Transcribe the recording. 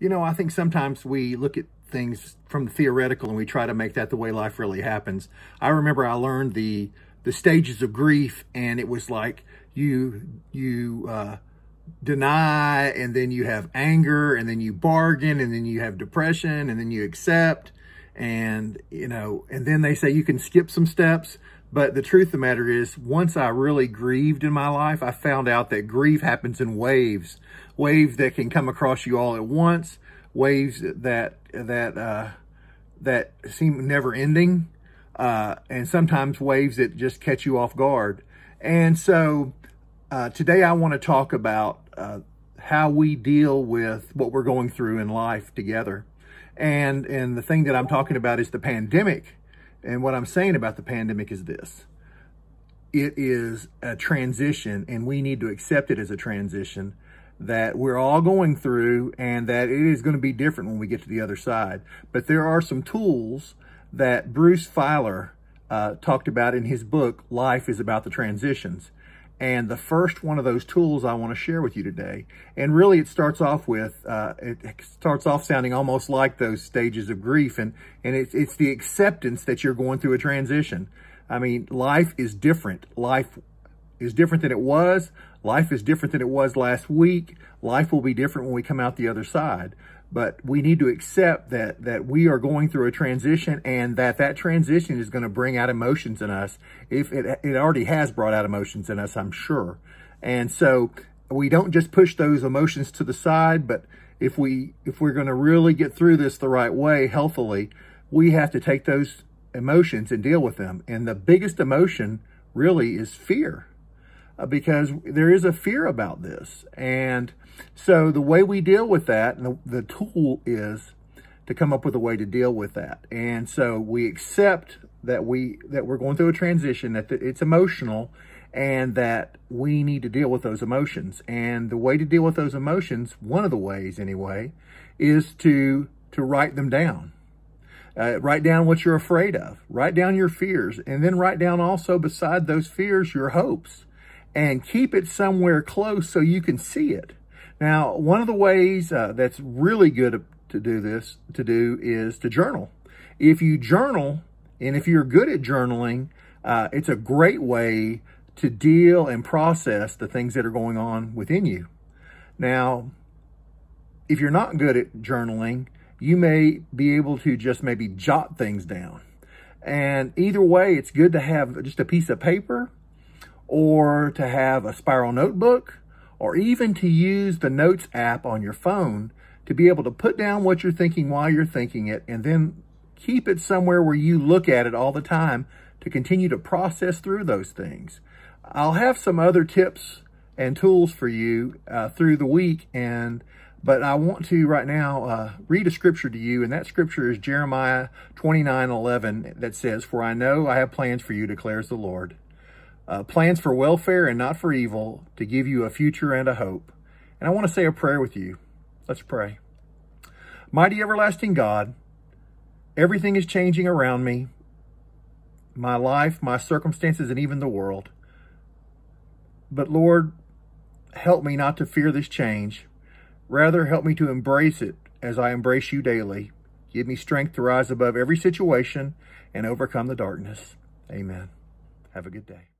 You know, I think sometimes we look at things from the theoretical and we try to make that the way life really happens. I remember I learned the the stages of grief and it was like you you uh, deny and then you have anger and then you bargain and then you have depression and then you accept and, you know, and then they say you can skip some steps. But the truth of the matter is, once I really grieved in my life, I found out that grief happens in waves, waves that can come across you all at once, waves that, that, uh, that seem never ending. Uh, and sometimes waves that just catch you off guard. And so uh, today I want to talk about uh, how we deal with what we're going through in life together. And, and the thing that I'm talking about is the pandemic. And what I'm saying about the pandemic is this. It is a transition and we need to accept it as a transition that we're all going through and that it is going to be different when we get to the other side. But there are some tools that Bruce Feiler uh, talked about in his book, Life is About the Transitions. And the first one of those tools I want to share with you today, and really it starts off with, uh, it starts off sounding almost like those stages of grief, and, and it's, it's the acceptance that you're going through a transition. I mean, life is different. Life is different than it was. Life is different than it was last week. Life will be different when we come out the other side but we need to accept that that we are going through a transition and that that transition is going to bring out emotions in us if it, it already has brought out emotions in us i'm sure and so we don't just push those emotions to the side but if we if we're going to really get through this the right way healthily we have to take those emotions and deal with them and the biggest emotion really is fear uh, because there is a fear about this. And so the way we deal with that, and the, the tool is to come up with a way to deal with that. And so we accept that we that we're going through a transition, that it's emotional, and that we need to deal with those emotions. And the way to deal with those emotions, one of the ways anyway, is to to write them down. Uh, write down what you're afraid of. Write down your fears. And then write down also beside those fears, your hopes and keep it somewhere close so you can see it. Now, one of the ways uh, that's really good to do this, to do is to journal. If you journal, and if you're good at journaling, uh, it's a great way to deal and process the things that are going on within you. Now, if you're not good at journaling, you may be able to just maybe jot things down. And either way, it's good to have just a piece of paper or to have a spiral notebook, or even to use the Notes app on your phone to be able to put down what you're thinking while you're thinking it and then keep it somewhere where you look at it all the time to continue to process through those things. I'll have some other tips and tools for you uh, through the week and but I want to right now uh, read a scripture to you, and that scripture is Jeremiah 29, 11, that says, For I know I have plans for you, declares the Lord, uh, plans for welfare and not for evil, to give you a future and a hope. And I want to say a prayer with you. Let's pray. Mighty everlasting God, everything is changing around me, my life, my circumstances, and even the world. But Lord, help me not to fear this change. Rather, help me to embrace it as I embrace you daily. Give me strength to rise above every situation and overcome the darkness. Amen. Have a good day.